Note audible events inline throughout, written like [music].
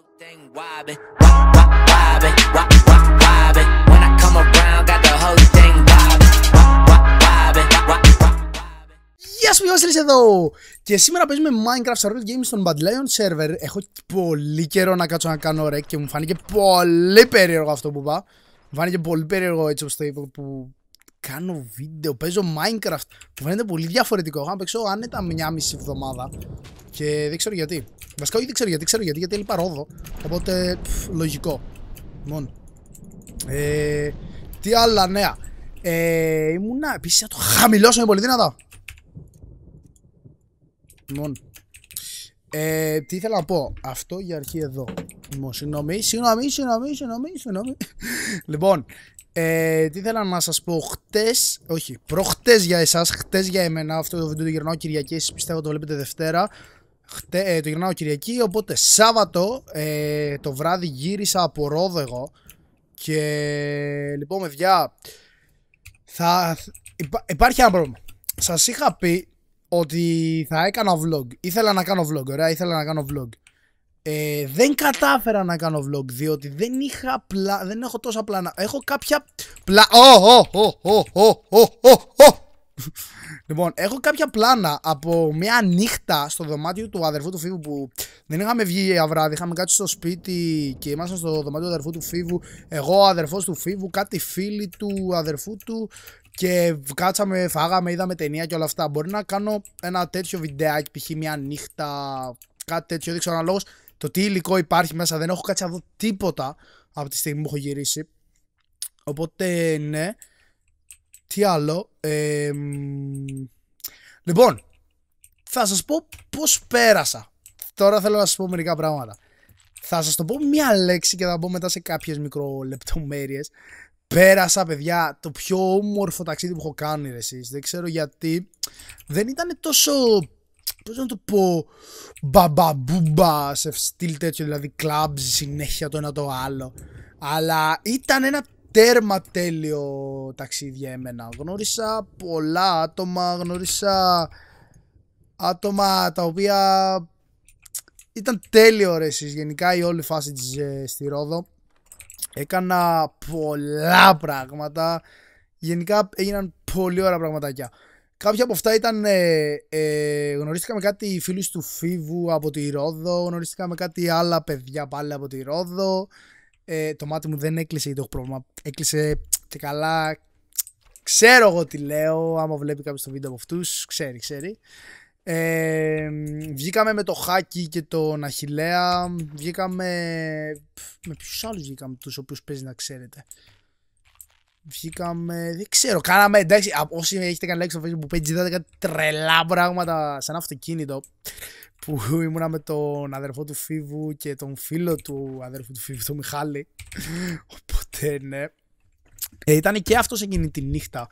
Γεια σου, Ιώσιλης εδώ! Και σήμερα παίζουμε Minecraft Survival Games στον Bad Lion Server. Έχω πολύ καιρό να κάτσω να κάνω ρεκ και μου φάνηκε πολύ περίεργο αυτό που είπα. Μου φάνηκε πολύ περίεργο έτσι όπως το είπα που κάνω βίντεο, παίζω Minecraft. Που φαίνεται πολύ διαφορετικό. Έχω να παίξω άνετα μια μισή εβδομάδα και δεν ξέρω γιατί. Βασικά, όχι δεν ξέρω γιατί, ξέρω γιατί, γιατί έλειπα ρόδο. Οπότε, λογικό. Μόνο. Λοιπόν, ε, τι άλλα νέα. Ε, ήμουνα επίσης το είναι πολύ δυνατά. Μόνο. Λοιπόν, ε, τι ήθελα να πω. Αυτό για αρχή εδώ. Λοιπόν, συγγνώμη, συγγνώμη, συγγνώμη, συγγνώμη. λοιπόν, ε, τι ήθελα να σας πω, χτες, όχι, προχτές για εσάς, χτες για εμένα, αυτό το βίντεο το γυρνάω Κυριακή, εσείς πιστεύω το βλέπετε Δευτέρα, ε, το γυρνάω Κυριακή, οπότε Σάββατο ε, το βράδυ γύρισα από Ρόδο εγώ και λοιπόν παιδιά, θα, υπάρχει ένα πρόβλημα. Σας είχα πει ότι θα έκανα vlog, ήθελα να κάνω vlog, ωραία, ήθελα να κάνω vlog. Ε, δεν κατάφερα να κάνω vlog διότι δεν είχα πλα... δεν έχω τόσα πλάνα. Έχω κάποια πλα... λοιπόν, έχω κάποια πλάνα από μια νύχτα στο δωμάτιο του αδερφού του Φίβου που δεν είχαμε βγει βράδυ, είχαμε κάτι στο σπίτι και ήμασταν στο δωμάτιο του αδερφού του Φίβου. Εγώ, ο αδερφός του Φίβου, κάτι φίλοι του αδερφού του και κάτσαμε, φάγαμε, είδαμε ταινία και όλα αυτά. Μπορεί να κάνω ένα τέτοιο βιντεάκι, π.χ. μια νύχτα, κάτι τέτοιο, δεν ξέρω αναλόγως το τι υλικό υπάρχει μέσα. Δεν έχω κάτσει να δω τίποτα από τη στιγμή που έχω γυρίσει. Οπότε ναι. Τι άλλο. Ε, λοιπόν, θα σας πω πώς πέρασα. Τώρα θέλω να σας πω μερικά πράγματα. Θα σας το πω μία λέξη και θα μπω μετά σε κάποιες μικρολεπτομέρειες. Πέρασα, παιδιά, το πιο όμορφο ταξίδι που έχω κάνει ρε εσείς. Δεν ξέρω γιατί. Δεν ήταν τόσο πώς να το πω, μπαμπαμπούμπα σε στυλ τέτοιο, δηλαδή κλαμπ, συνέχεια το ένα το άλλο. Αλλά ήταν ένα τέρμα τέλειο ταξίδι εμένα. Γνώρισα πολλά άτομα, γνώρισα άτομα τα οποία ήταν τέλειο ρε εσείς. γενικά η όλη φάση της ε, στη Ρόδο. Έκανα πολλά πράγματα, γενικά έγιναν πολύ ωραία πραγματάκια. Κάποια από αυτά ήταν. Ε, ε, οι κάτι φίλους του Φίβου από τη Ρόδο. Γνωρίστηκαμε κάτι άλλα παιδιά πάλι από τη Ρόδο. Ε, το μάτι μου δεν έκλεισε γιατί έχω πρόβλημα. Έκλεισε και καλά. Ξέρω εγώ τι λέω. Άμα βλέπει κάποιος το βίντεο από αυτούς, ξέρει, ξέρει. Ε, βγήκαμε με το Χάκι και τον Αχηλέα. Βγήκαμε. Με ποιους άλλους βγήκαμε, τους οποίους παίζει να ξέρετε. Βγήκαμε, δεν ξέρω, κάναμε εντάξει. Όσοι έχετε κάνει like στο facebook page, είδατε κάτι τρελά πράγματα σε ένα αυτοκίνητο που [laughs] ήμουνα με τον αδερφό του Φίβου και τον φίλο του αδερφού του Φίβου, τον Μιχάλη. [laughs] Οπότε ναι. Ε, ήταν και αυτός εκείνη τη νύχτα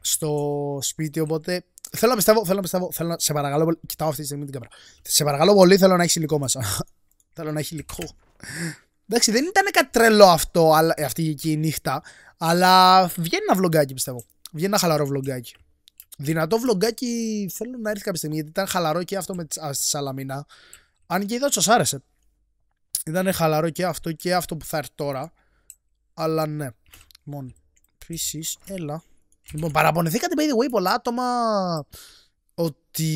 στο σπίτι, οπότε θέλω να πιστεύω, θέλω να πιστεύω, θέλω να... σε παρακαλώ πολύ, κοιτάω αυτή τη στιγμή την κάμερα. Σε παρακαλώ πολύ, θέλω να έχει υλικό μέσα. [laughs] θέλω να έχει υλικό. Εντάξει, δεν ήταν κάτι τρελό αυτό, ε, αυτή η νύχτα, αλλά βγαίνει ένα βλογκάκι πιστεύω. Βγαίνει ένα χαλαρό βλογκάκι. Δυνατό βλογκάκι θέλω να έρθει κάποια στιγμή γιατί ήταν χαλαρό και αυτό με τη Σαλαμίνα. Αν και είδα ότι σας άρεσε. Ήταν χαλαρό και αυτό και αυτό που θα έρθει τώρα. Αλλά ναι. Μόνο. Λοιπόν, Επίση, έλα. Λοιπόν, παραπονεθήκατε, by the way, πολλά άτομα ότι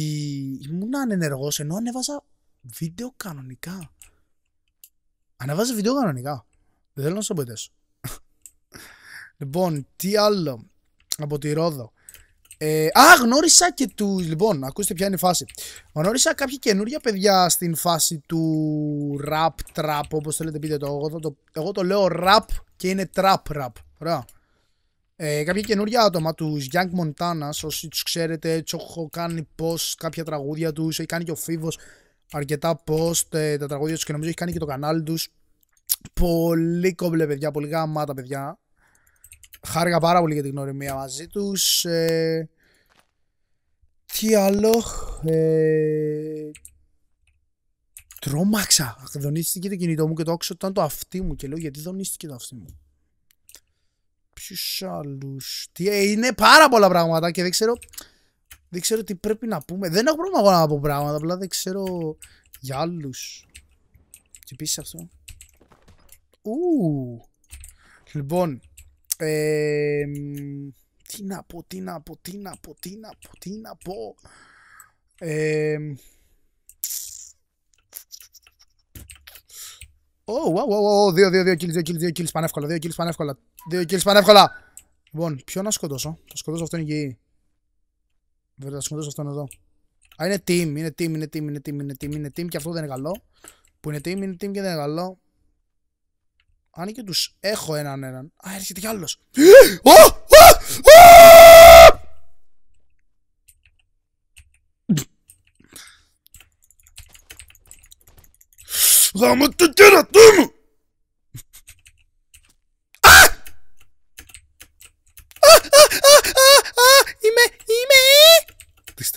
ήμουν ανενεργός ενώ ανέβαζα βίντεο κανονικά ανεβάζει βίντεο κανονικά. Δεν θέλω να σου πω Λοιπόν, τι άλλο από τη Ρόδο. Ε, α, γνώρισα και του. Λοιπόν, ακούστε ποια είναι η φάση. Γνώρισα κάποια καινούρια παιδιά στην φάση του rap trap, όπως θέλετε πείτε το. Εγώ το, εγώ το λέω rap και είναι trap rap. Ωραία. Ε, κάποια καινούρια άτομα τους Young Montana, όσοι τους ξέρετε, έτσι έχω κάνει πώ κάποια τραγούδια τους, έχει κάνει και ο Φίβος αρκετά post, ε, τα τραγούδια τους και νομίζω έχει κάνει και το κανάλι τους. Πολύ κόμπλε παιδιά, πολύ γαμάτα παιδιά. Χάρηκα πάρα πολύ για την γνωριμία μαζί τους. Ε, τι άλλο. Ε, τρόμαξα. Δονίστηκε το κινητό μου και το άκουσα ήταν το αυτί μου. Και λέω γιατί δονίστηκε το αυτί μου. Ποιους άλλους. Τι ε, είναι πάρα πολλά πράγματα και δεν ξέρω. Δεν ξέρω τι πρέπει να πούμε. Δεν έχω πρόβλημα εγώ να πω πράγματα, απλά δεν ξέρω για άλλους. Τι πεις αυτό. Ου. Λοιπόν, ε, τι να πω, τι να πω, τι να πω, τι να πω, Oh, wow, wow, wow, δύο, δύο, δύο kills, δύο kills, δύο kills πανεύκολα, δύο kills πανεύκολα, δύο kills πανεύκολα. Λοιπόν, ποιο να σκοτώσω, θα σκοτώσω αυτόν εκεί. Βέβαια θα σκοτώσω αυτόν εδώ. Α, είναι team, είναι team, είναι team, είναι team, είναι team, είναι team και αυτό δεν είναι καλό. Που είναι team, είναι team και δεν είναι καλό. Αν και τους έχω έναν έναν. Α, έρχεται κι άλλος. Γάμω το κερατό μου!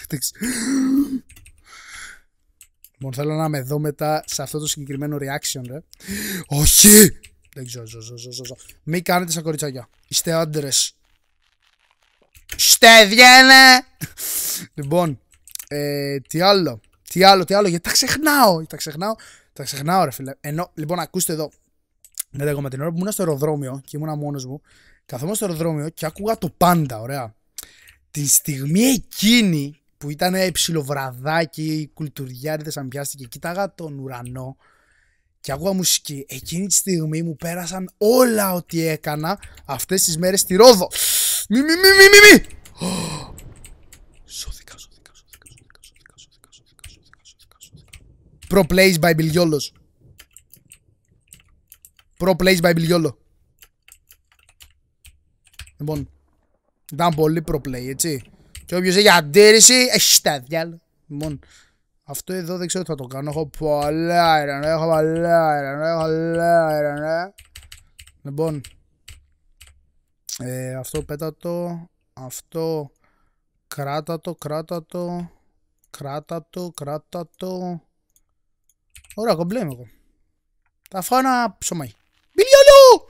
Tactics. Μόνο λοιπόν, θέλω να με δω μετά σε αυτό το συγκεκριμένο reaction, ρε. Όχι! Δεν ξέρω, ζω, ζω, ζω, ζω. Μην κάνετε σαν κοριτσάκια. Είστε άντρες. βγαίνε λοιπόν, ε, τι άλλο. Τι άλλο, τι άλλο, γιατί τα ξεχνάω. Τα ξεχνάω, τα ξεχνάω, ρε φίλε. Ενώ, λοιπόν, ακούστε εδώ. Ναι, εγώ με την ώρα που ήμουν στο αεροδρόμιο και ήμουν μόνος μου, καθόμουν στο αεροδρόμιο και άκουγα το πάντα, ωραία. Την στιγμή εκείνη που ήταν ψιλοβραδάκι, κουλτουριάριδε, αν πιάστηκε, κοίταγα τον ουρανό και ακούγα μουσική. Εκείνη τη στιγμή μου πέρασαν όλα ό,τι έκανα αυτές τις μέρες στη Ρόδο. Μη, μη, μη, μη, μη, μη. Σώθηκα, σώθηκα, σώθηκα, σώθηκα, σώθηκα, σώθηκα, σώθηκα, σώθηκα, σώθηκα, Pro plays by Pro plays by Λοιπόν, ήταν πολύ πολύ play, έτσι. Και όποιος έχει αντίρρηση, έχει τα Λοιπόν, αυτό εδώ δεν ξέρω τι θα το κάνω. Έχω πολλά αέρα, έχω πολλά αέρα, έχω πολλά αέρα. Ναι. Λοιπόν, ε, αυτό πέτατο, αυτό κράτατο, κράτατο, κράτατο, κράτατο. Ωραία, κομπλέ είμαι εγώ. Θα φάω ένα ψωμάκι. Μιλιόλου!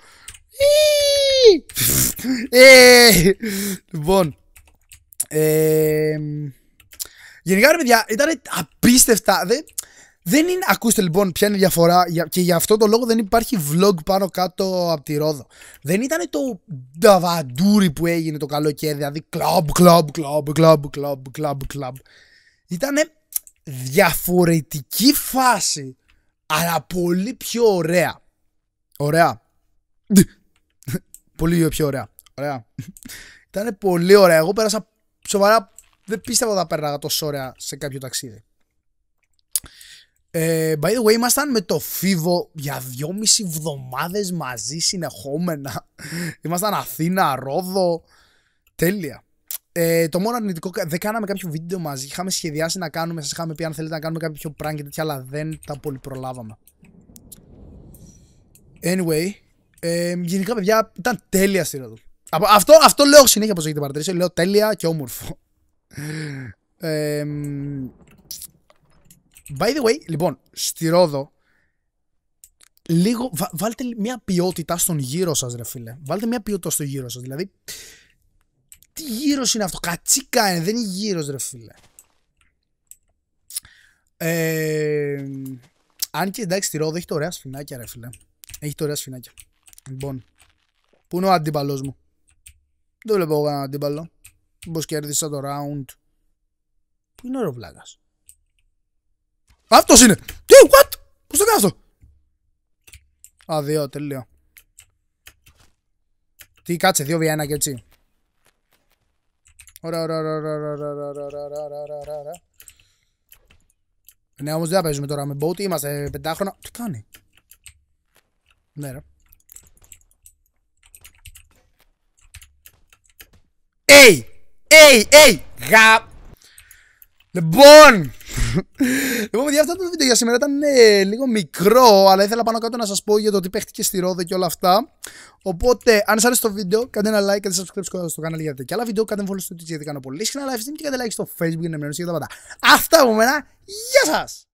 Ε, λοιπόν, γενικά ρε παιδιά, ήταν απίστευτα. δεν είναι, ακούστε λοιπόν ποια είναι η διαφορά και γι' αυτό το λόγο δεν υπάρχει vlog πάνω κάτω από τη Ρόδο. Δεν ήταν το νταβαντούρι που έγινε το καλοκαίρι, δηλαδή κλαμπ, κλαμπ, κλαμπ, κλαμπ, κλαμπ, κλαμπ, κλαμπ. Ήταν διαφορετική φάση, αλλά πολύ πιο ωραία. Ωραία. [laughs] πολύ πιο ωραία. Ωραία. [laughs] Ήταν πολύ ωραία. Εγώ πέρασα σοβαρά δεν πίστευα ότι θα πέρναγα τόσο ωραία σε κάποιο ταξίδι. Ε, by the way, ήμασταν με το Φίβο για δυόμιση εβδομάδες μαζί συνεχόμενα. [laughs] Ήμασταν Αθήνα, Ρόδο. Τέλεια. Ε, το μόνο αρνητικό, δεν κάναμε κάποιο βίντεο μαζί. Είχαμε σχεδιάσει να κάνουμε, σας είχαμε πει αν θέλετε να κάνουμε κάποιο prank και τέτοια, αλλά δεν τα προλάβαμε. Anyway, ε, γενικά παιδιά ήταν τέλεια στη Ρόδο. Αυτό, λέω συνέχεια πως έχετε παρατηρήσει. Λέω τέλεια και όμορφο. Ε, by the way, λοιπόν, στη Ρόδο λίγο, βάλτε μια ποιότητα στον γύρο σας ρε φίλε. Βάλτε μια ποιότητα στον γύρο σας. Δηλαδή, τι γύρος είναι αυτό. Κατσίκα είναι, δεν είναι γύρος ρε φίλε. αν και εντάξει στη Ρόδο έχει το ωραία σφινάκια ρε φίλε. Έχει το ωραία σφινάκια. Λοιπόν, πού είναι ο αντίπαλός μου. Δεν βλέπω εγώ κανέναν αντίπαλο. Μήπως κέρδισα το round. Πού είναι ο Ροβλάκα. Αυτός είναι! Τι, what! Πώς το κάνω αυτό! Α, δύο, τελείω. Τι κατσε δύο βιανά και έτσι. Ωραία, ωραία, ωραία, Ναι, όμως δεν παίζουμε τώρα με boat, είμαστε πεντάχρονα. Τι κάνει. Ναι, ρε. Ey, ey, εϊ, γα... Λοιπόν, [laughs] λοιπόν, παιδιά, αυτό το βίντεο για σήμερα ήταν ε, λίγο μικρό, αλλά ήθελα πάνω κάτω να σας πω για το τι παίχτηκε στη Ρόδο και όλα αυτά. Οπότε, αν σας άρεσε το βίντεο, κάντε ένα like, κάντε subscribe στο κανάλι για και άλλα βίντεο. Κάντε follow στο Twitch γιατί κάνω πολύ συχνά live stream και κάντε like στο Facebook για να ενημερώνεστε για τα πάντα. Αυτά από μένα, γεια σας!